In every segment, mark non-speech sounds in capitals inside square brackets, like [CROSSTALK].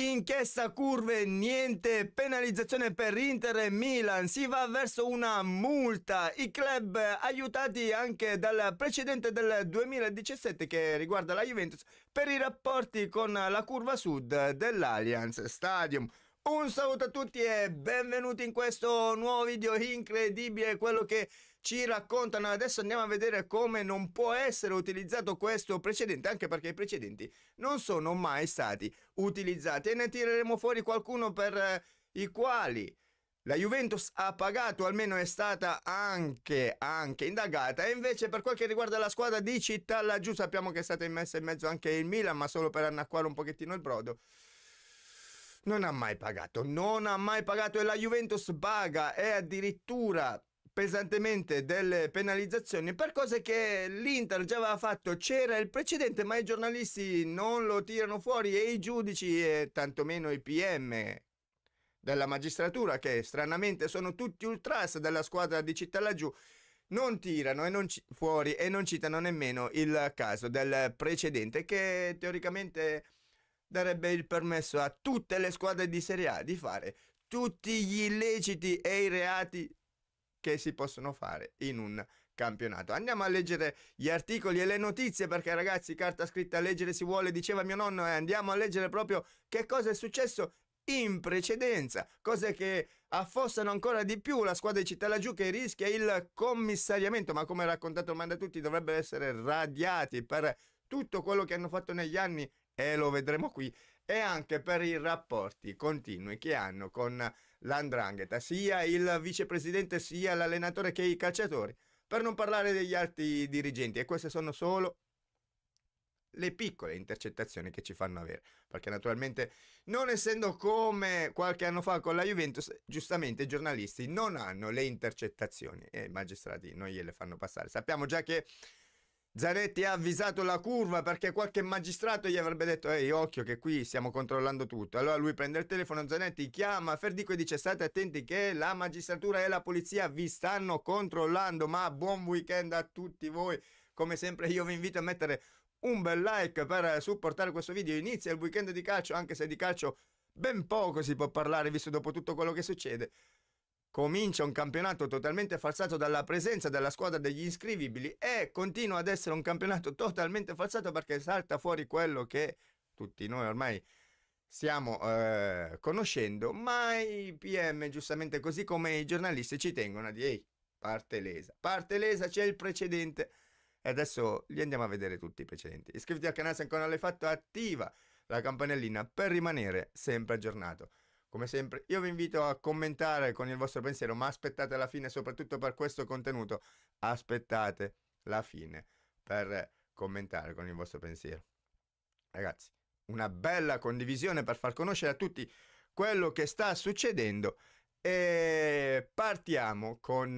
Inchiesta curve, niente penalizzazione per Inter e Milan, si va verso una multa. I club aiutati anche dal precedente del 2017 che riguarda la Juventus per i rapporti con la curva sud dell'Allianz Stadium. Un saluto a tutti e benvenuti in questo nuovo video incredibile, quello che ci raccontano. Adesso andiamo a vedere come non può essere utilizzato questo precedente, anche perché i precedenti non sono mai stati utilizzati. E ne tireremo fuori qualcuno per eh, i quali... La Juventus ha pagato, almeno è stata anche, anche, indagata. E invece per quel che riguarda la squadra di Città laggiù, sappiamo che è stata immessa in mezzo anche il Milan, ma solo per annacquare un pochettino il brodo. Non ha mai pagato, non ha mai pagato e la Juventus paga e addirittura pesantemente delle penalizzazioni per cose che l'Inter già aveva fatto, c'era il precedente, ma i giornalisti non lo tirano fuori e i giudici e tantomeno i PM della magistratura, che stranamente sono tutti ultras della squadra di città laggiù, non tirano e non fuori e non citano nemmeno il caso del precedente che teoricamente darebbe il permesso a tutte le squadre di Serie A di fare tutti gli illeciti e i reati che si possono fare in un campionato. Andiamo a leggere gli articoli e le notizie perché ragazzi carta scritta a leggere si vuole, diceva mio nonno, e andiamo a leggere proprio che cosa è successo in precedenza, cose che affossano ancora di più la squadra di Città laggiù che rischia il commissariamento, ma come raccontato Manda tutti dovrebbero essere radiati per tutto quello che hanno fatto negli anni e lo vedremo qui, e anche per i rapporti continui che hanno con l'andrangheta, sia il vicepresidente, sia l'allenatore che i calciatori, per non parlare degli altri dirigenti. E queste sono solo le piccole intercettazioni che ci fanno avere, perché naturalmente non essendo come qualche anno fa con la Juventus, giustamente i giornalisti non hanno le intercettazioni e i magistrati non gliele fanno passare. Sappiamo già che Zanetti ha avvisato la curva perché qualche magistrato gli avrebbe detto ehi occhio che qui stiamo controllando tutto. Allora lui prende il telefono, Zanetti chiama Ferdico e dice state attenti che la magistratura e la polizia vi stanno controllando, ma buon weekend a tutti voi. Come sempre io vi invito a mettere un bel like per supportare questo video. Inizia il weekend di calcio anche se di calcio ben poco si può parlare visto dopo tutto quello che succede comincia un campionato totalmente falsato dalla presenza della squadra degli iscrivibili e continua ad essere un campionato totalmente falsato perché salta fuori quello che tutti noi ormai stiamo eh, conoscendo, ma i PM giustamente così come i giornalisti ci tengono a dire ehi, parte lesa, parte lesa, c'è il precedente. E adesso li andiamo a vedere tutti i precedenti. Iscriviti al canale se ancora non l'hai fatto, attiva la campanellina per rimanere sempre aggiornato. Come sempre, io vi invito a commentare con il vostro pensiero, ma aspettate la fine, soprattutto per questo contenuto. Aspettate la fine per commentare con il vostro pensiero. Ragazzi, una bella condivisione per far conoscere a tutti quello che sta succedendo e partiamo con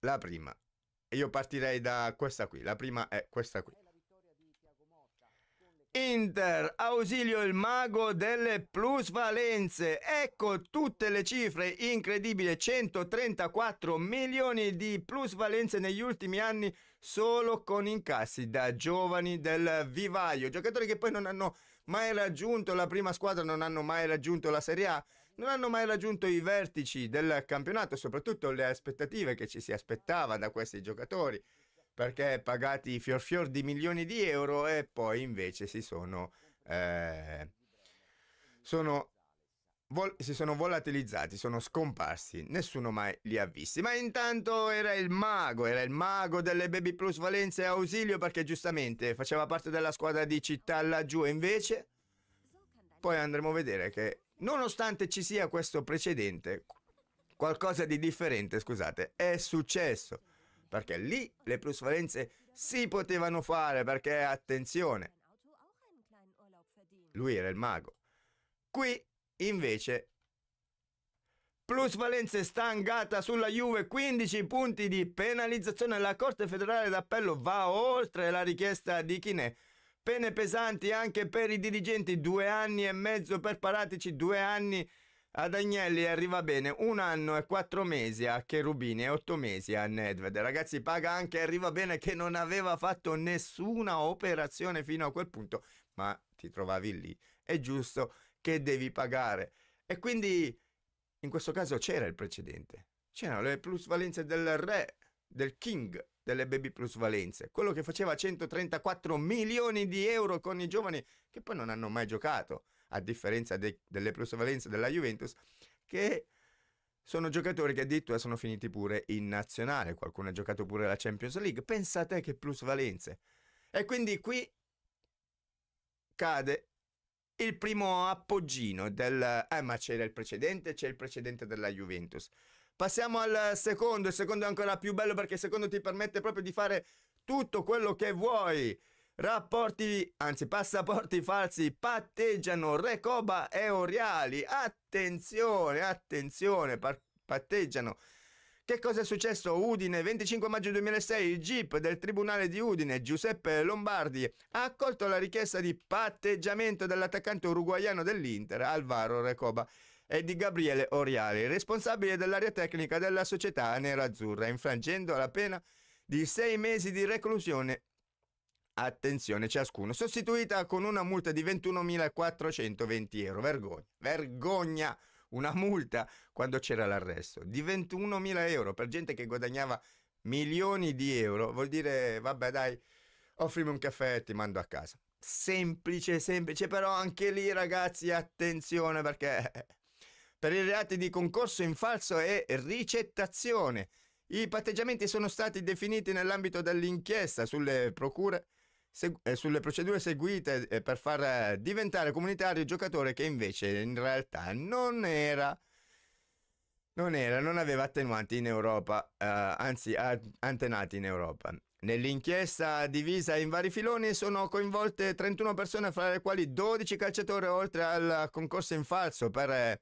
la prima. Io partirei da questa qui, la prima è questa qui. Inter, ausilio il mago delle plusvalenze. Ecco tutte le cifre, incredibili, 134 milioni di plusvalenze negli ultimi anni solo con incassi da giovani del vivaio, giocatori che poi non hanno mai raggiunto la prima squadra, non hanno mai raggiunto la Serie A, non hanno mai raggiunto i vertici del campionato, soprattutto le aspettative che ci si aspettava da questi giocatori perché pagati fior fior di milioni di euro e poi invece si sono, eh, sono si sono volatilizzati, sono scomparsi, nessuno mai li ha visti. Ma intanto era il mago, era il mago delle Baby Plus Valenza e Ausilio perché giustamente faceva parte della squadra di città laggiù e invece poi andremo a vedere che nonostante ci sia questo precedente, qualcosa di differente, scusate, è successo perché lì le plusvalenze si potevano fare, perché attenzione, lui era il mago. Qui invece plusvalenze stangata sulla Juve, 15 punti di penalizzazione, la Corte federale d'appello va oltre la richiesta di Chinè. Pene pesanti anche per i dirigenti, due anni e mezzo per Paratici, due anni e ad Agnelli arriva bene un anno e quattro mesi a Cherubini e otto mesi a Nedved. Ragazzi, paga anche arriva bene che non aveva fatto nessuna operazione fino a quel punto, ma ti trovavi lì. È giusto che devi pagare. E quindi in questo caso c'era il precedente. C'erano le plusvalenze del re, del king delle baby plusvalenze, quello che faceva 134 milioni di euro con i giovani che poi non hanno mai giocato a differenza de- delle plusvalenze della Juventus, che sono giocatori che addirittura eh, sono finiti pure in nazionale, qualcuno ha giocato pure la Champions League, pensate che plusvalenze. E quindi qui cade il primo appoggino del... Eh ma c'era il precedente, c'è il precedente della Juventus. Passiamo al secondo, il secondo è ancora più bello perché il secondo ti permette proprio di fare tutto quello che vuoi. Rapporti, anzi passaporti falsi patteggiano Recoba e Oriali. Attenzione, attenzione, patteggiano. Che cosa è successo? Udine, 25 maggio 2006, il GIP del Tribunale di Udine, Giuseppe Lombardi, ha accolto la richiesta di patteggiamento dell'attaccante uruguaiano dell'Inter, Alvaro Recoba, e di Gabriele Oriali, responsabile dell'area tecnica della società nerazzurra, infrangendo la pena di sei mesi di reclusione attenzione ciascuno, sostituita con una multa di 21.420 euro. Vergogna, vergogna! Una multa quando c'era l'arresto di 21.000 euro per gente che guadagnava milioni di euro vuol dire vabbè dai offrimi un caffè e ti mando a casa semplice semplice però anche lì ragazzi attenzione perché [LAUGHS] per i reati di concorso in falso e ricettazione i patteggiamenti sono stati definiti nell'ambito dell'inchiesta sulle procure eh, sulle procedure seguite eh, per far eh, diventare comunitario il giocatore che invece in realtà non era. Non era, non aveva attenuanti in Europa, eh, anzi antenati in Europa. Nell'inchiesta divisa in vari filoni sono coinvolte 31 persone, fra le quali 12 calciatori, oltre al concorso in falso per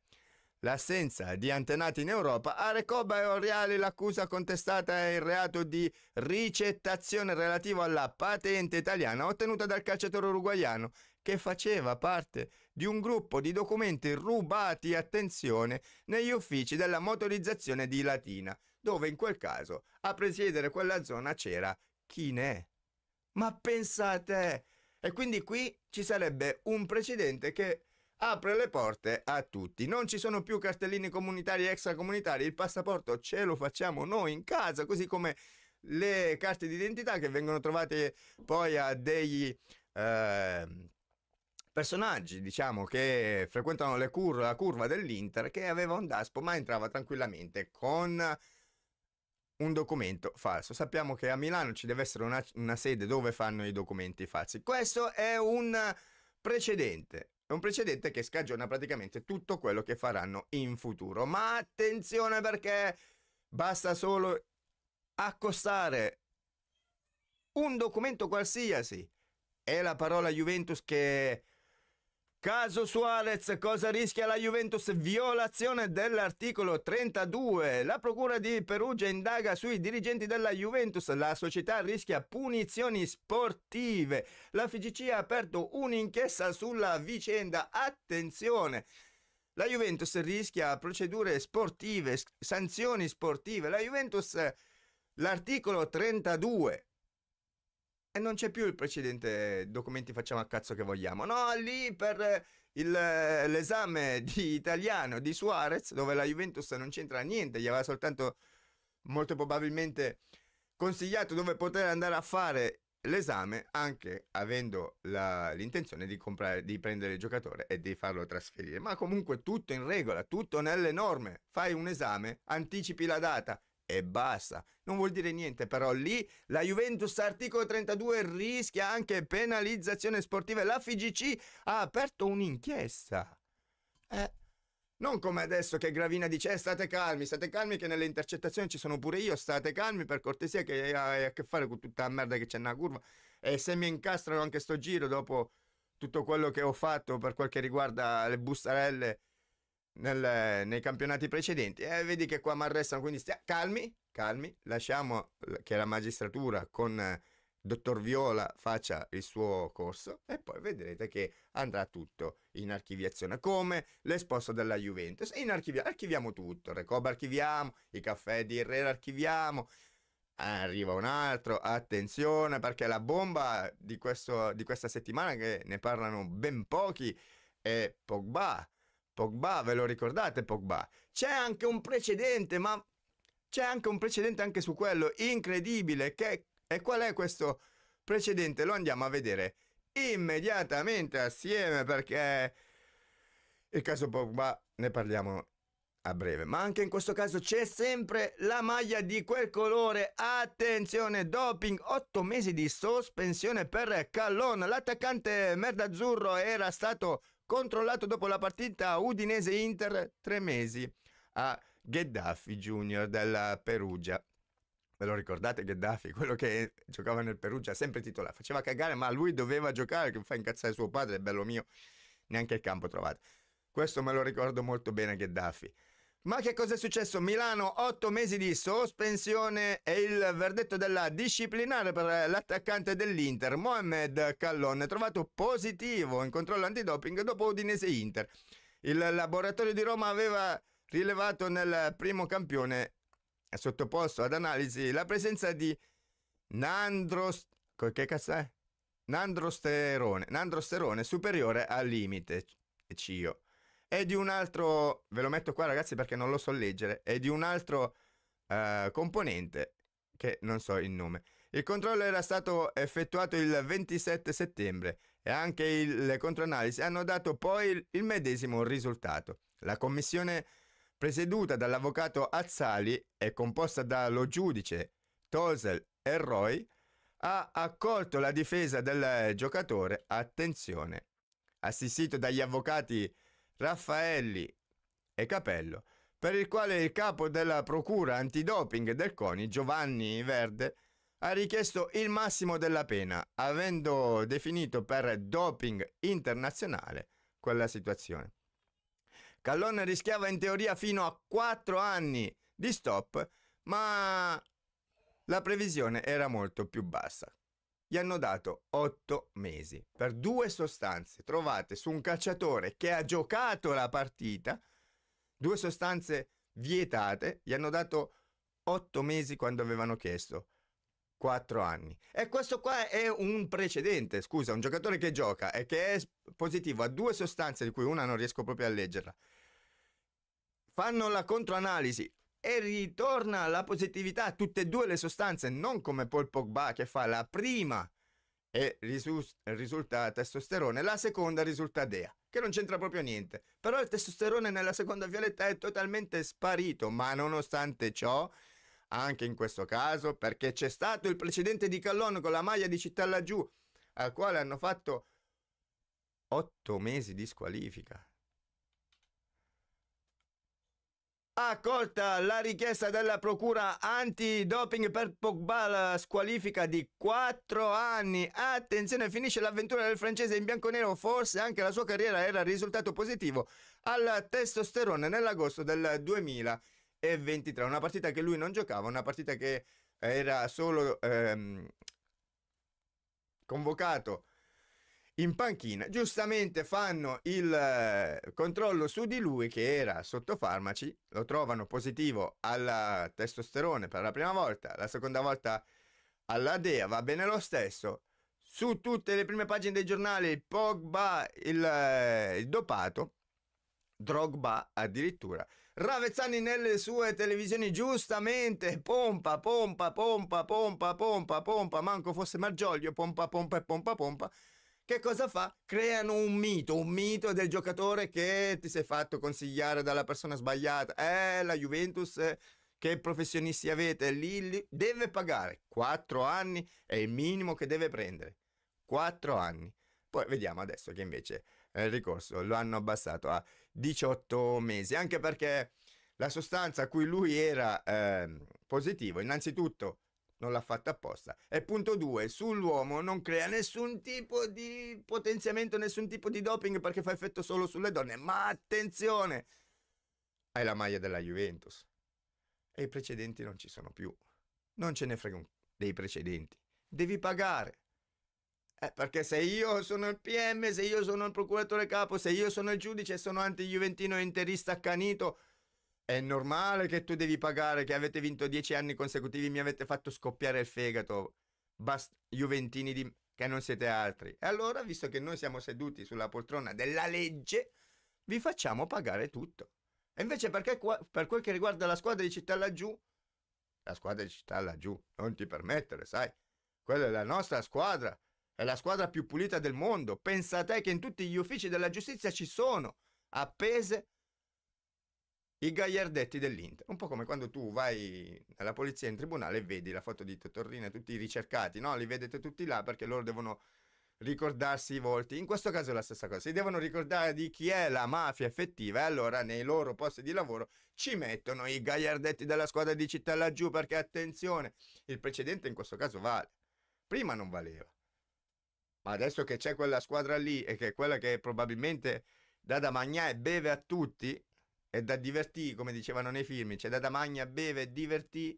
L'assenza di antenati in Europa, a Recoba e Oriale l'accusa contestata è il reato di ricettazione relativo alla patente italiana ottenuta dal calciatore uruguaiano che faceva parte di un gruppo di documenti rubati, attenzione, negli uffici della motorizzazione di Latina, dove in quel caso a presiedere quella zona c'era Chinè. Ma pensate! E quindi qui ci sarebbe un precedente che apre le porte a tutti. Non ci sono più cartellini comunitari e extracomunitari, il passaporto ce lo facciamo noi in casa, così come le carte d'identità che vengono trovate poi a dei Eh, personaggi, diciamo, che frequentano le cur- la curva dell'Inter, che aveva un DASPO ma entrava tranquillamente con un documento falso. Sappiamo che a Milano ci deve essere una, una sede dove fanno i documenti falsi. Questo è un precedente. È un precedente che scagiona praticamente tutto quello che faranno in futuro. Ma attenzione perché basta solo accostare un documento qualsiasi È la parola Juventus che Caso Suarez, cosa rischia la Juventus? Violazione dell'articolo 32. La Procura di Perugia indaga sui dirigenti della Juventus. La società rischia punizioni sportive. La FGC ha aperto un'inchiesta sulla vicenda. Attenzione! La Juventus rischia procedure sportive, sanzioni sportive. La Juventus, l'articolo 32 e non c'è più il precedente documenti facciamo a cazzo che vogliamo. No, lì per il, l'esame di italiano di Suarez, dove la Juventus non c'entra niente, gli aveva soltanto molto probabilmente consigliato dove poter andare a fare l'esame, anche avendo la, l'intenzione di, comprare, di prendere il giocatore e di farlo trasferire. Ma comunque tutto in regola, tutto nelle norme. Fai un esame, anticipi la data e basta. Non vuol dire niente, però lì la Juventus articolo 32 rischia anche penalizzazione sportiva e la FIGC ha aperto un'inchiesta. Eh, non come adesso che Gravina dice eh, state calmi, state calmi che nelle intercettazioni ci sono pure io, state calmi per cortesia che hai a che fare con tutta la merda che c'è nella curva e se mi incastrano anche sto giro dopo tutto quello che ho fatto per quel che riguarda le bustarelle nel, nei campionati precedenti. Eh, vedi che qua mi arrestano, quindi stia, calmi, calmi, lasciamo eh, che la magistratura con eh, dottor Viola faccia il suo corso e poi vedrete che andrà tutto in archiviazione come l'esposto della Juventus in archivia- archiviamo tutto, il Recoba archiviamo, i caffè di Herrera archiviamo, arriva un altro, attenzione perché la bomba di, questo, di questa settimana che ne parlano ben pochi è Pogba Pogba, ve lo ricordate Pogba? C'è anche un precedente, ma c'è anche un precedente anche su quello, incredibile, che... e qual è questo precedente? Lo andiamo a vedere immediatamente assieme perché il caso Pogba ne parliamo a breve, ma anche in questo caso c'è sempre la maglia di quel colore. Attenzione, doping, 8 mesi di sospensione per Callon. L'attaccante merdazzurro era stato controllato dopo la partita Udinese-Inter tre mesi a Gheddafi Junior della Perugia. Ve lo ricordate Gheddafi, quello che giocava nel Perugia, sempre titolare, faceva cagare, ma lui doveva giocare, che fa incazzare suo padre, bello mio, neanche il campo trovate. Questo me lo ricordo molto bene Gheddafi. Ma che cosa è successo? Milano, otto mesi di sospensione e il verdetto della disciplinare per l'attaccante dell'Inter, Mohamed Callon, trovato positivo in controllo antidoping dopo Udinese Inter. Il laboratorio di Roma aveva rilevato nel primo campione sottoposto ad analisi la presenza di nandros... che cazzo è? Nandrosterone, nandrosterone superiore al limite, CIO è di un altro, ve lo metto qua ragazzi perché non lo so leggere, è di un altro uh, componente che non so il nome. Il controllo era stato effettuato il 27 settembre e anche il, le controanalisi hanno dato poi il, il medesimo risultato. La commissione presieduta dall'avvocato Azzali e composta dallo giudice Tosel e Roy ha accolto la difesa del giocatore, attenzione, assistito dagli avvocati Raffaelli e Capello, per il quale il capo della procura antidoping del CONI, Giovanni Verde, ha richiesto il massimo della pena, avendo definito per doping internazionale quella situazione. Callone rischiava in teoria fino a 4 anni di stop, ma la previsione era molto più bassa gli hanno dato 8 mesi per due sostanze trovate su un calciatore che ha giocato la partita, due sostanze vietate, gli hanno dato 8 mesi quando avevano chiesto 4 anni. E questo qua è un precedente, scusa, un giocatore che gioca e che è positivo a due sostanze di cui una non riesco proprio a leggerla. Fanno la controanalisi e ritorna la positività a tutte e due le sostanze, non come Paul Pogba che fa la prima e risus- risulta testosterone, la seconda risulta DEA, che non c'entra proprio niente. Però il testosterone nella seconda violetta è totalmente sparito, ma nonostante ciò, anche in questo caso, perché c'è stato il precedente di Callon con la maglia di Città laggiù, al quale hanno fatto otto mesi di squalifica. accolta la richiesta della procura antidoping per Pogba la squalifica di 4 anni attenzione finisce l'avventura del francese in bianco nero, forse anche la sua carriera era risultato positivo al testosterone nell'agosto del 2023 una partita che lui non giocava una partita che era solo ehm, convocato in panchina. Giustamente fanno il eh, controllo su di lui che era sotto farmaci, lo trovano positivo alla testosterone per la prima volta, la seconda volta alla DEA, va bene lo stesso. Su tutte le prime pagine dei giornali Pogba, il, eh, il dopato, Drogba addirittura. Ravezzani nelle sue televisioni giustamente pompa, pompa, pompa, pompa, pompa, pompa, manco fosse Margioglio, pompa, pompa e pompa, pompa. pompa che cosa fa? Creano un mito, un mito del giocatore che ti sei fatto consigliare dalla persona sbagliata. Eh, la Juventus, eh, che professionisti avete? Lilli deve pagare Quattro anni, è il minimo che deve prendere. Quattro anni. Poi vediamo adesso che invece eh, il ricorso lo hanno abbassato a 18 mesi, anche perché la sostanza a cui lui era eh, positivo, innanzitutto non l'ha fatta apposta. E punto 2, sull'uomo non crea nessun tipo di potenziamento, nessun tipo di doping perché fa effetto solo sulle donne. Ma attenzione, hai la maglia della Juventus e i precedenti non ci sono più. Non ce ne frega un... dei precedenti. Devi pagare. Eh, perché se io sono il PM, se io sono il procuratore capo, se io sono il giudice, sono anti-juventino interista accanito è normale che tu devi pagare, che avete vinto dieci anni consecutivi, mi avete fatto scoppiare il fegato. Bast- Juventini di... che non siete altri. E allora, visto che noi siamo seduti sulla poltrona della legge, vi facciamo pagare tutto. E invece perché qua, per quel che riguarda la squadra di città laggiù, la squadra di città laggiù, non ti permettere, sai. Quella è la nostra squadra, è la squadra più pulita del mondo. Pensa a te che in tutti gli uffici della giustizia ci sono appese i gagliardetti dell'Inter. Un po' come quando tu vai alla polizia in tribunale e vedi la foto di Totorrina, tutti i ricercati, no? Li vedete tutti là perché loro devono ricordarsi i volti. In questo caso è la stessa cosa. Si devono ricordare di chi è la mafia effettiva e allora nei loro posti di lavoro ci mettono i gagliardetti della squadra di città laggiù perché attenzione, il precedente in questo caso vale. Prima non valeva. Ma adesso che c'è quella squadra lì e che è quella che probabilmente dà da magnà e beve a tutti, e da divertì, come dicevano nei film, c'è da da magna, beve e divertì.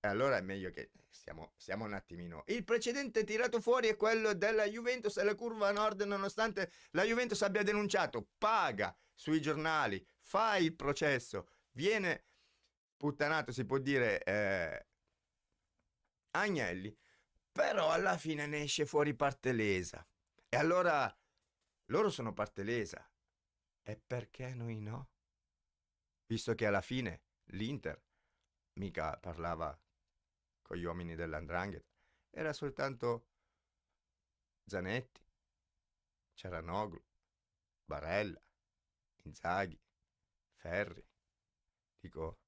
E allora è meglio che stiamo, stiamo, un attimino. Il precedente tirato fuori è quello della Juventus e la curva nord, nonostante la Juventus abbia denunciato, paga sui giornali, fa il processo, viene puttanato, si può dire, eh, Agnelli, però alla fine ne esce fuori parte lesa. E allora loro sono parte lesa e perché noi no? Visto che alla fine l'Inter mica parlava con gli uomini dell'Andrangheta, era soltanto Zanetti, Ceranoglu, Barella, Inzaghi, Ferri. Dico,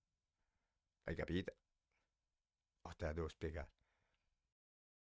hai capito? O te la devo spiegare?